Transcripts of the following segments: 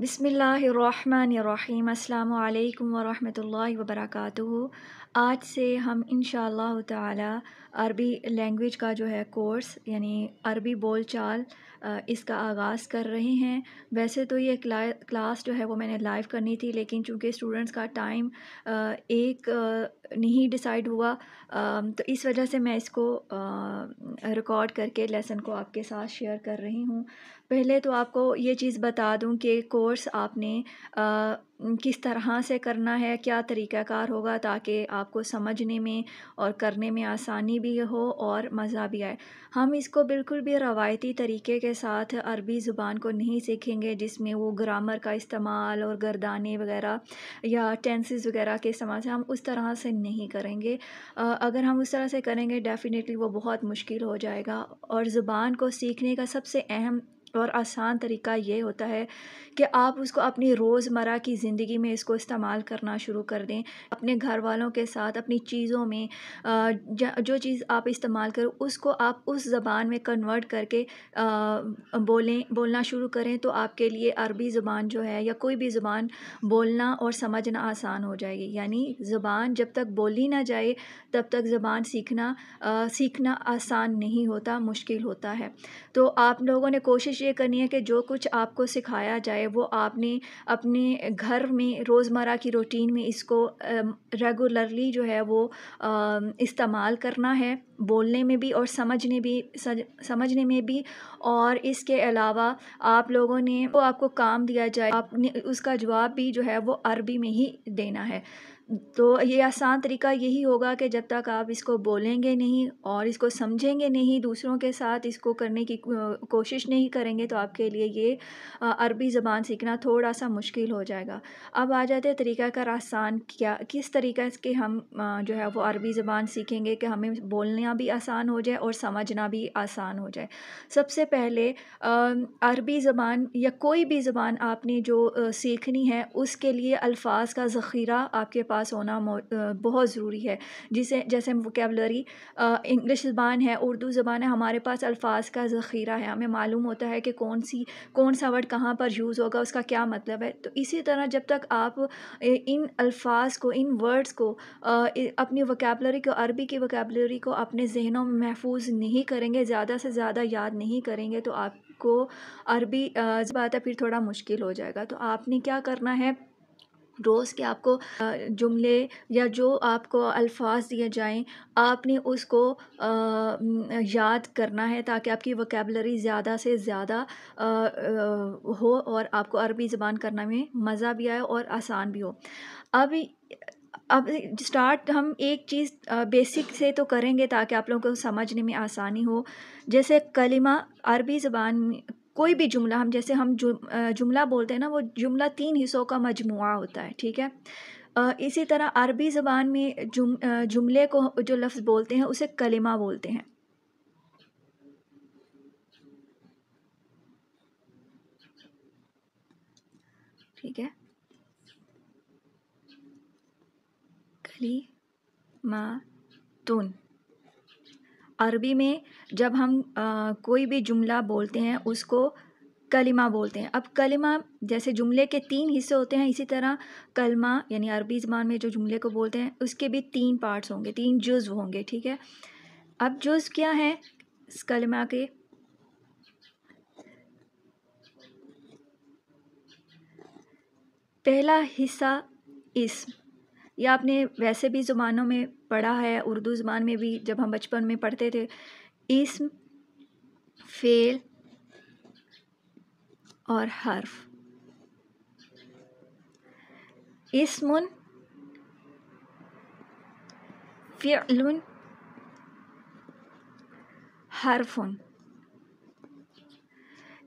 बिसमीम् अल्लाम वरहमतुल्लाहि वर्क आज से हम इन ताला अरबी लैंग्वेज का जो है कोर्स यानी अरबी बोलचाल इसका आगाज़ कर रहे हैं वैसे तो ये क्लास जो है वो मैंने लाइव करनी थी लेकिन चूँकि स्टूडेंट्स का टाइम एक नहीं डिसाइड हुआ तो इस वजह से मैं इसको रिकॉर्ड करके लेसन को आपके साथ शेयर कर रही हूँ पहले तो आपको ये चीज़ बता दूँ कि कोर्स आपने आ, किस तरह से करना है क्या तरीक़ाकार होगा ताकि आपको समझने में और करने में आसानी भी हो और मज़ा भी आए हम इसको बिल्कुल भी रवायती तरीक़े के साथ अरबी ज़ुबान को नहीं सीखेंगे जिसमें वो ग्रामर का इस्तेमाल और गर्दाने वग़ैरह या टेंसेस वग़ैरह के इस्तेमाल से हम उस तरह से नहीं करेंगे अगर हम उस तरह से करेंगे डेफ़िनेटली वो बहुत मुश्किल हो जाएगा और ज़ुबान को सीखने का सबसे अहम और आसान तरीका ये होता है कि आप उसको अपनी रोज़मर्रा की ज़िंदगी में इसको इस्तेमाल करना शुरू कर दें अपने घर वालों के साथ अपनी चीज़ों में जो चीज़ आप इस्तेमाल करें उसको आप उस ज़बान में कन्वर्ट करके बोलें बोलना शुरू करें तो आपके लिए अरबी ज़ुबान जो है या कोई भी ज़ुबान बोलना और समझना आसान हो जाएगी यानी ज़ुबान जब तक बोली ना जाए तब तक ज़बान सीखना सीखना आसान नहीं होता मुश्किल होता है तो आप लोगों ने कोशिश ये करनी है कि जो कुछ आपको सिखाया जाए वो आपने अपने घर में रोज़मर्रा की रूटीन में इसको रेगुलरली जो है वो इस्तेमाल करना है बोलने में भी और समझने भी समझने में भी और इसके अलावा आप लोगों ने वो आपको काम दिया जाए आपने उसका जवाब भी जो है वो अरबी में ही देना है तो ये आसान तरीका यही होगा कि जब तक आप इसको बोलेंगे नहीं और इसको समझेंगे नहीं दूसरों के साथ इसको करने की कोशिश नहीं करेंगे तो आपके लिए ये अरबी ज़बान सीखना थोड़ा सा मुश्किल हो जाएगा अब आ जाते हैं तरीका कर आसान क्या किस तरीक़े के हम जो है वो अरबी ज़बान सीखेंगे कि हमें बोलना भी आसान हो जाए और समझना भी आसान हो जाए सबसे पहले अरबी ज़बान या कोई भी ज़बान आपने जो सीखनी है उसके लिए अल्फाज का ज़ख़ीरा आपके पास पास होना बहुत ज़रूरी है जिसे जैसे वोकेबलरी इंग्लिश ज़बान है उर्दू ज़बान है हमारे पास अल्फाज का ज़ख़ीरा है हमें मालूम होता है कि कौन सी कौन सा वर्ड कहाँ पर यूज़ होगा उसका क्या मतलब है तो इसी तरह जब तक आप इन अल्फाज को इन वर्ड्स को अपनी वोकेबलरी को अरबी की वोकेबलरी को अपने जहनों में महफूज नहीं करेंगे ज़्यादा से ज़्यादा याद नहीं करेंगे तो आपको अरबी बात है फिर थोड़ा मुश्किल हो जाएगा तो आपने क्या करना है रोज़ के आपको जुमले या जो आपको अल्फाज दिए जाएं आपने उसको याद करना है ताकि आपकी वकेबलरी ज़्यादा से ज़्यादा हो और आपको अरबी ज़बान करना में मज़ा भी आए और आसान भी हो अब अब स्टार्ट हम एक चीज़ बेसिक से तो करेंगे ताकि आप लोगों को समझने में आसानी हो जैसे कलिमा अरबी ज़बान कोई भी जुमला हम जैसे हम जु, जुमला बोलते हैं ना वो जुमला तीन हिस्सों का मजमू होता है ठीक है इसी तरह अरबी ज़बान में जुम जुमले को जो लफ्ज़ बोलते हैं उसे कलिमा बोलते हैं ठीक है कली मा तुन अरबी में जब हम कोई भी जुमला बोलते हैं उसको कलिमा बोलते हैं अब कलिमा जैसे जुमले के तीन हिस्से होते हैं इसी तरह कलमा यानी अरबी ज़बान में जो जुमले को बोलते हैं उसके भी तीन पार्ट्स होंगे तीन जुज होंगे ठीक है अब जुज क्या है इस कलमा के पहला हिस्सा इसम या आपने वैसे भी ज़ुबानों में पढ़ा है उर्दू ज़ुबान में भी जब हम बचपन में पढ़ते थे इसम फेल और हर्फ इसमुन फ़िलुन हरफुन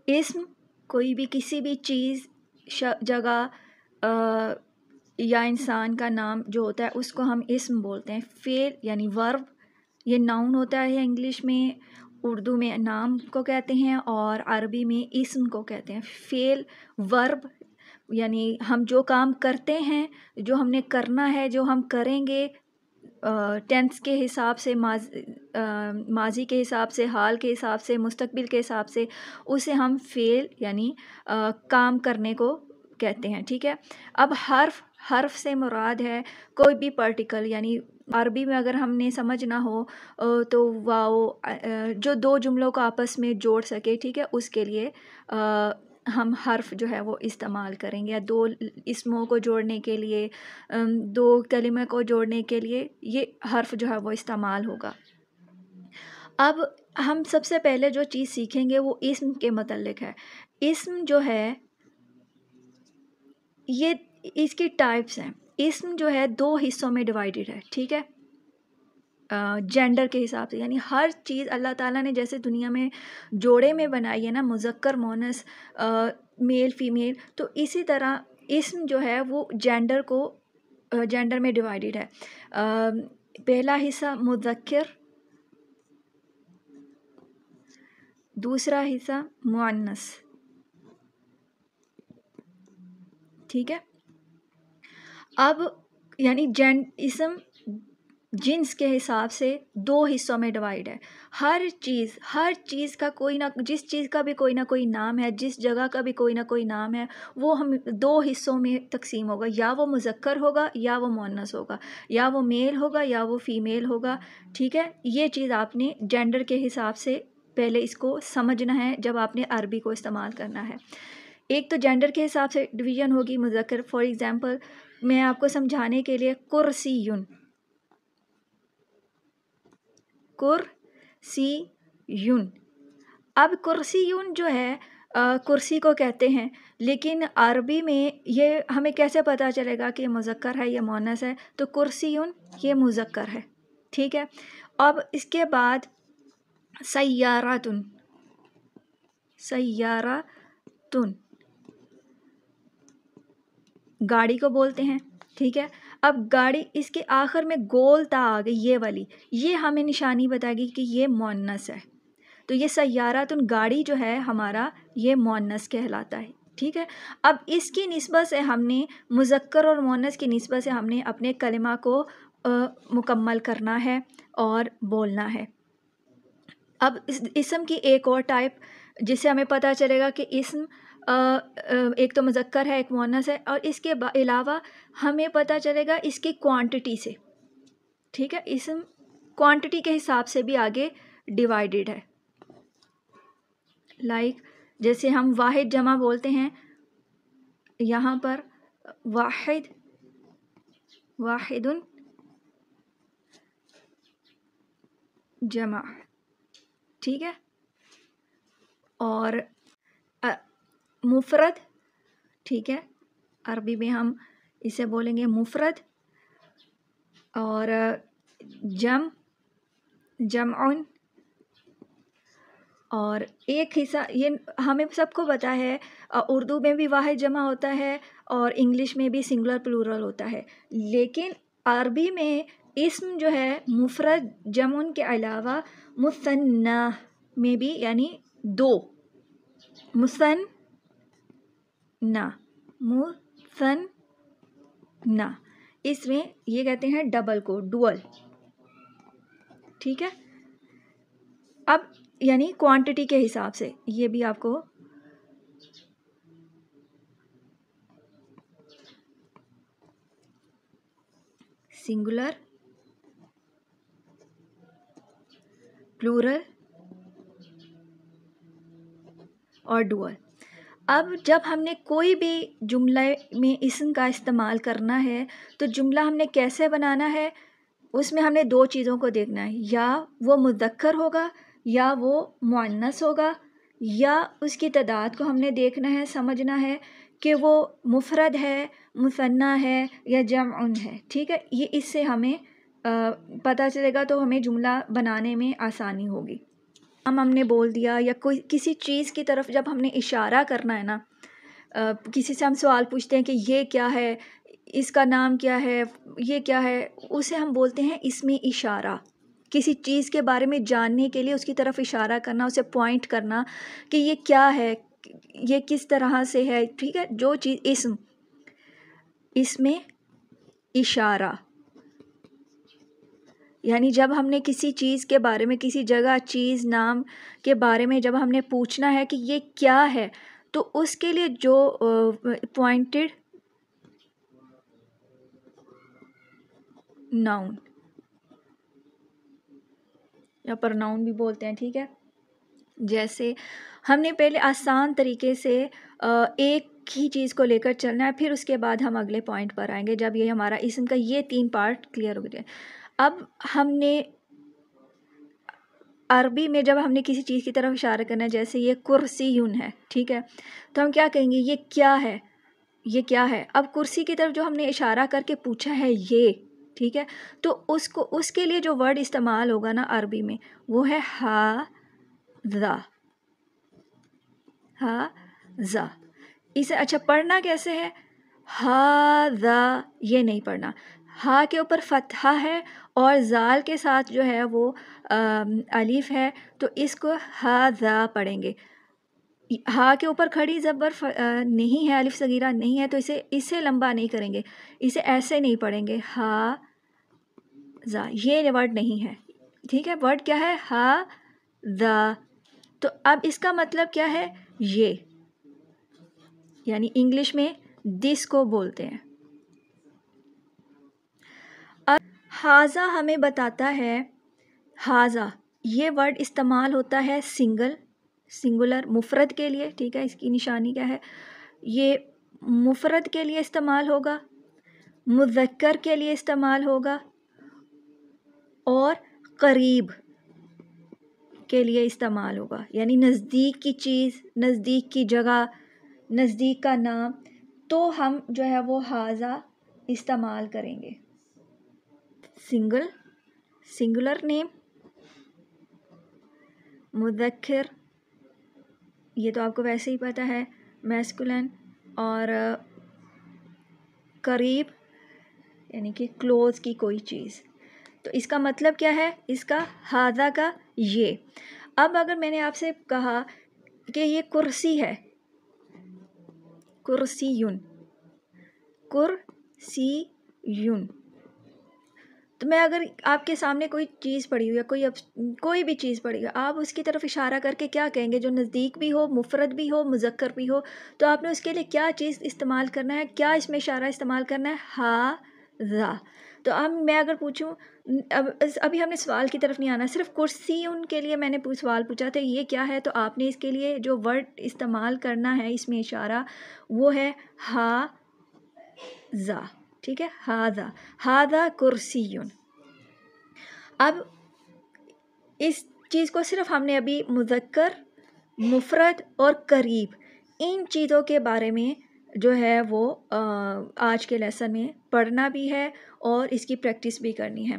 इसम कोई भी किसी भी चीज़ जगह या इंसान का नाम जो होता है उसको हम इसम बोलते हैं फ़ेल यानी वर्ब ये नाउन होता है इंग्लिश में उर्दू में नाम को कहते हैं और अरबी में इसम को कहते हैं फ़ेल वर्ब यानी हम जो काम करते हैं जो हमने करना है जो हम करेंगे टेंथ के हिसाब से माज माजी के हिसाब से हाल के हिसाब से मुस्तकबिल के हिसाब से उसे हम फेल यानी काम करने को कहते हैं ठीक है अब हर्फ हर्फ से मुराद है कोई भी पार्टिकल यानी अरबी में अगर हमने समझना हो तो वाओ जो दो जुमलों को आपस में जोड़ सके ठीक है उसके लिए हम हर्फ जो है वो इस्तेमाल करेंगे या दो इसमों को जोड़ने के लिए दो कलमे को जोड़ने के लिए ये हर्फ जो है वो इस्तेमाल होगा अब हम सबसे पहले जो चीज़ सीखेंगे वो इसम के मतलब है इसम जो है ये इसकी टाइप्स हैं इसम जो है दो हिस्सों में डिवाइडेड है ठीक है जेंडर के हिसाब से यानी हर चीज़ अल्लाह ताला ने जैसे दुनिया में जोड़े में बनाई है ना मुजक्कर मोनस मेल फीमेल तो इसी तरह इसम जो है वो जेंडर को जेंडर में डिवाइडेड है पहला हिस्सा मुजक्र दूसरा हिस्सा मुआनस ठीक है अब यानी इसम जिन्स के हिसाब से दो हिस्सों में डिवाइड है हर चीज़ हर चीज़ का कोई ना जिस चीज़ का भी कोई ना कोई नाम है जिस जगह का भी कोई ना कोई नाम है वो हम दो हिस्सों में तकसीम होगा या वो मुजक्कर होगा या वो मोनस होगा या वो मेल होगा या वो फीमेल होगा ठीक है ये चीज़ आपने जेंडर के हिसाब से पहले इसको समझना है जब आपने अरबी को इस्तेमाल करना है एक तो जेंडर के हिसाब से डिवीज़न होगी मुजक्कर फॉर एग्ज़ाम्पल मैं आपको समझाने के लिए सी कुरसीयुन अब कुरसीयुन जो है आ, कुर्सी को कहते हैं लेकिन अरबी में ये हमें कैसे पता चलेगा कि ये मुजक्र है ये मोनस है तो कुर्सीन ये मुजक्र है ठीक है अब इसके बाद सयारा तुन सयारा तुन गाड़ी को बोलते हैं ठीक है अब गाड़ी इसके आखिर में गोल ता आ गई ये वाली ये हमें निशानी बताएगी कि ये मोनस है तो ये तो गाड़ी जो है हमारा ये मोनस कहलाता है ठीक है अब इसकी नस्बत से हमने मुजक्कर और मोनस की नस्बत से हमने अपने कलमा को आ, मुकम्मल करना है और बोलना है अब इस इसम की एक और टाइप जिससे हमें पता चलेगा कि इसम एक तो मज़क्कर है एक मोनस है और इसके अलावा हमें पता चलेगा इसकी क्वांटिटी से ठीक है इस क्वांटिटी के हिसाब से भी आगे डिवाइडेड है लाइक like, जैसे हम वाहिद जमा बोलते हैं यहाँ पर वाहिद वाहिदुन जमा ठीक है और मुफरत ठीक है अरबी में हम इसे बोलेंगे मुफरत और जम जम उन और एक हिस्सा ये हमें सबको पता है उर्दू में भी वाह जमा होता है और इंग्लिश में भी सिंगुलर प्लूरल होता है लेकिन अरबी में इसम जो है मुफरत जमुन के अलावा मुसन्ना में भी यानी दो मुसन ना सन ना इसमें ये कहते हैं डबल को डुअल ठीक है अब यानी क्वांटिटी के हिसाब से ये भी आपको सिंगुलर प्लूरल और डुअल अब जब हमने कोई भी जुमले में इसम का इस्तेमाल करना है तो जुमला हमने कैसे बनाना है उसमें हमने दो चीज़ों को देखना है या वो मुदक्र होगा या वो मुनस होगा या उसकी तादाद को हमने देखना है समझना है कि वो मुफरद है मुसन्ना है या जम है ठीक है ये इससे हमें पता चलेगा तो हमें जुमला बनाने में आसानी होगी हम हमने बोल दिया या कोई किसी चीज़ की तरफ जब हमने इशारा करना है ना किसी से हम सवाल पूछते हैं कि ये क्या है इसका नाम क्या है ये क्या है उसे हम बोलते हैं इसमें इशारा किसी चीज़ के बारे में जानने के लिए उसकी तरफ इशारा करना उसे पॉइंट करना कि ये क्या है ये किस तरह से है ठीक है जो चीज़ इसम इसमें इशारा यानी जब हमने किसी चीज़ के बारे में किसी जगह चीज़ नाम के बारे में जब हमने पूछना है कि ये क्या है तो उसके लिए जो पॉइंटेड नाउन या पर नाउन भी बोलते हैं ठीक है जैसे हमने पहले आसान तरीके से एक ही चीज़ को लेकर चलना है फिर उसके बाद हम अगले पॉइंट पर आएंगे जब ये हमारा इसम का ये तीन पार्ट क्लियर हो गया अब हमने अरबी में जब हमने किसी चीज़ की तरफ इशारा करना है जैसे ये कुर्सी यून है ठीक है तो हम क्या कहेंगे ये क्या है ये क्या है अब कुर्सी की तरफ जो हमने इशारा करके पूछा है ये ठीक है तो उसको उसके लिए जो वर्ड इस्तेमाल होगा ना अरबी में वो है हा ज़ा हा ज़ा इसे अच्छा पढ़ना कैसे है हा ज़ा ये नहीं पढ़ना हा के ऊपर फतहा है और ज़ाल के साथ जो है वो अलिफ़ है तो इसको हा ज़ा पढ़ेंगे हा के ऊपर खड़ी ज़बर नहीं है अलिफ सगीरा नहीं है तो इसे इसे लंबा नहीं करेंगे इसे ऐसे नहीं पढ़ेंगे हा ज़ा ये वर्ड नहीं है ठीक है वर्ड क्या है हा द तो अब इसका मतलब क्या है ये यानी इंग्लिश में दिस को बोलते हैं हाजा हमें बताता है हाजा ये वर्ड इस्तेमाल होता है सिंगल सिंगुलर मुफरत के लिए ठीक है इसकी निशानी क्या है ये मुफरत के लिए इस्तेमाल होगा मुजक्कर के लिए इस्तेमाल होगा और करीब के लिए इस्तेमाल होगा यानी नज़दीक की चीज़ नज़दीक की जगह नज़दीक का नाम तो हम जो है वो हाजा इस्तेमाल करेंगे सिंगल सिंगुलर नेम मुदखर ये तो आपको वैसे ही पता है मैस्कुलन और करीब यानी कि क्लोज की कोई चीज़ तो इसका मतलब क्या है इसका हादा का ये अब अगर मैंने आपसे कहा कि ये कुर्सी है कुर्सी यून सी यून तो मैं अगर आपके सामने कोई चीज़ पड़ी हुई है कोई अब कोई भी चीज़ पड़ी हुई आप उसकी तरफ इशारा करके क्या कहेंगे जो नज़दीक भी हो मुफरत भी हो मुजक्कर भी हो तो आपने उसके लिए क्या चीज़ इस्तेमाल करना है क्या इसमें इशारा इस्तेमाल करना है हा ज़ा तो अब मैं अगर पूछूँ अब अभी हमने सवाल की तरफ नहीं आना सिर्फ कुर्सी उनके लिए मैंने सवाल पूछा था ये क्या है तो आपने इसके लिए जो वर्ड इस्तेमाल करना है इसमें इशारा वो है हा ज़ा ठीक है हादा हादा कुर्सीन अब इस चीज़ को सिर्फ हमने अभी मुजक्कर मुफरत और करीब इन चीज़ों के बारे में जो है वो आज के लेसन में पढ़ना भी है और इसकी प्रैक्टिस भी करनी है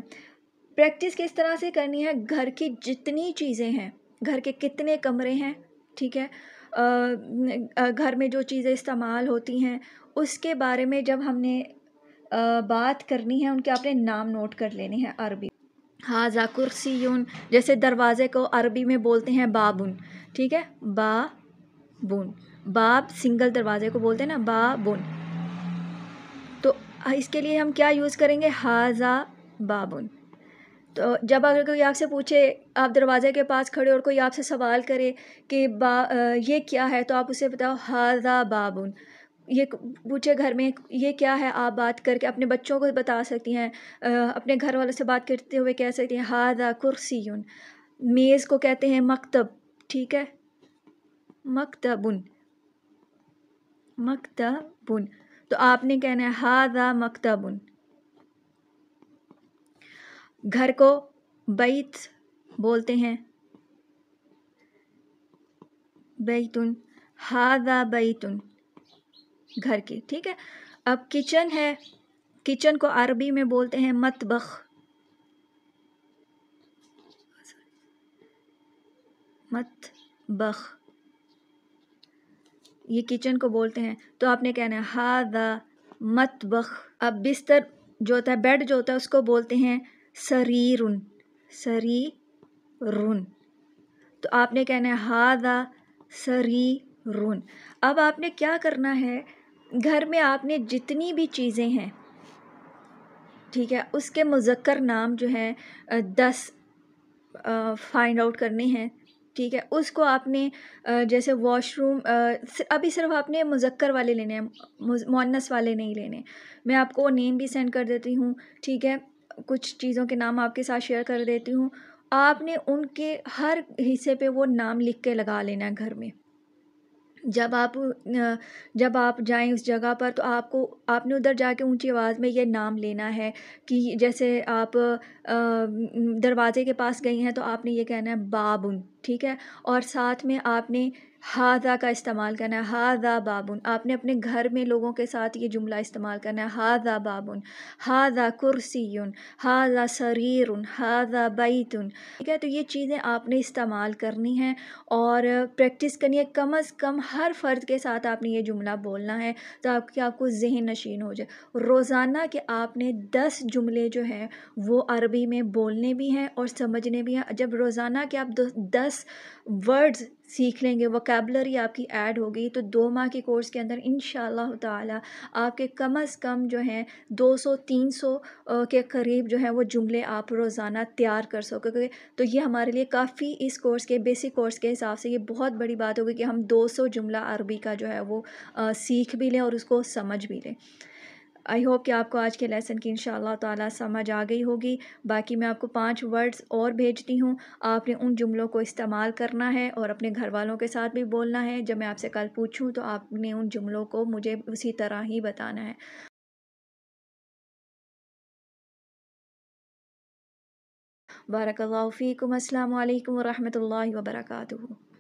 प्रैक्टिस किस तरह से करनी है घर की जितनी चीज़ें हैं घर के कितने कमरे हैं ठीक है घर में जो चीज़ें इस्तेमाल होती हैं उसके बारे में जब हमने बात करनी है उनके आपने नाम नोट कर लेने हैं अरबी हाजा कुर्सीन जैसे दरवाज़े को अरबी में बोलते हैं बाबुन ठीक है बुन बाब सिंगल दरवाज़े को बोलते हैं ना बुन तो इसके लिए हम क्या यूज़ करेंगे हाजा बाबुन तो जब अगर कोई आपसे पूछे आप दरवाज़े के पास खड़े और कोई आपसे सवाल करे कि बा ये क्या है तो आप उसे बताओ हाजा बाबुन ये पूछे घर में ये क्या है आप बात करके अपने बच्चों को बता सकती हैं अपने घर वालों से बात करते हुए कह सकती हैं हादा कुर्सी मेज़ को कहते हैं मकतब ठीक है मकतबुन मकतबन तो आपने कहना है हादा मकतबन घर को बैत बोलते हैं बैतुन हादा बैतुन घर की ठीक है अब किचन है किचन को अरबी में बोलते हैं मतबख मतबख ये किचन को बोलते हैं तो आपने कहना है मत मतबख अब बिस्तर जो होता है बेड जो होता है उसको बोलते हैं सरीरुन सरीरुन तो आपने कहना है सरी सरीरुन अब आपने क्या करना है घर में आपने जितनी भी चीज़ें हैं ठीक है उसके मुजक्कर नाम जो हैं दस फाइंड आउट करने हैं ठीक है उसको आपने जैसे वॉशरूम अभी सिर्फ आपने मुजक्कर वाले लेने हैं मोनस वाले नहीं लेने मैं आपको नेम भी सेंड कर देती हूँ ठीक है कुछ चीज़ों के नाम आपके साथ शेयर कर देती हूँ आपने उनके हर हिस्से पे वो नाम लिख के लगा लेना है घर में जब आप जब आप जाएँ उस जगह पर तो आपको आपने उधर जाके ऊँची आवाज़ में ये नाम लेना है कि जैसे आप दरवाज़े के पास गई हैं तो आपने ये कहना है बाबुन ठीक है और साथ में आपने हादा का इस्तेमाल करना है हादा बाबुन आपने अपने घर में लोगों के साथ ये जुमला इस्तेमाल करना है हादा बाबुन हादा कुर्सीन हादा शरीर हादा बैतुन ठीक है तो ये चीज़ें आपने इस्तेमाल करनी है और प्रैक्टिस करनी है कम अज़ कम हर फ़र्द के साथ आपने ये जुमला बोलना है तो आपकी आपको जहन नशीन हो जाए रोज़ाना के आपने दस जुमले जो हैं वो अरबी में बोलने भी हैं और समझने भी हैं जब रोज़ाना के आप दस दस वर्ड्स सीख लेंगे वोकेबलरी आपकी ऐड हो गई तो दो माह के कोर्स के अंदर इन ताला आपके कम से कम जो हैं 200-300 के करीब जो है वो जुमले आप रोज़ाना तैयार कर सकोगे तो ये हमारे लिए काफ़ी इस कोर्स के बेसिक कोर्स के हिसाब से ये बहुत बड़ी बात होगी कि हम 200 जुमला अरबी का जो है वो आ, सीख भी लें और उसको समझ भी लें आई होप कि आपको आज के लेसन की इंशाल्लाह ताला समझ आ गई होगी बाकी मैं आपको पांच वर्ड्स और भेजती हूँ आपने उन जुमलों को इस्तेमाल करना है और अपने घर वालों के साथ भी बोलना है जब मैं आपसे कल पूछूँ तो आपने उन जुमलों को मुझे उसी तरह ही बताना है बारक फ़ीकम अल्लाम वरहमल वर्का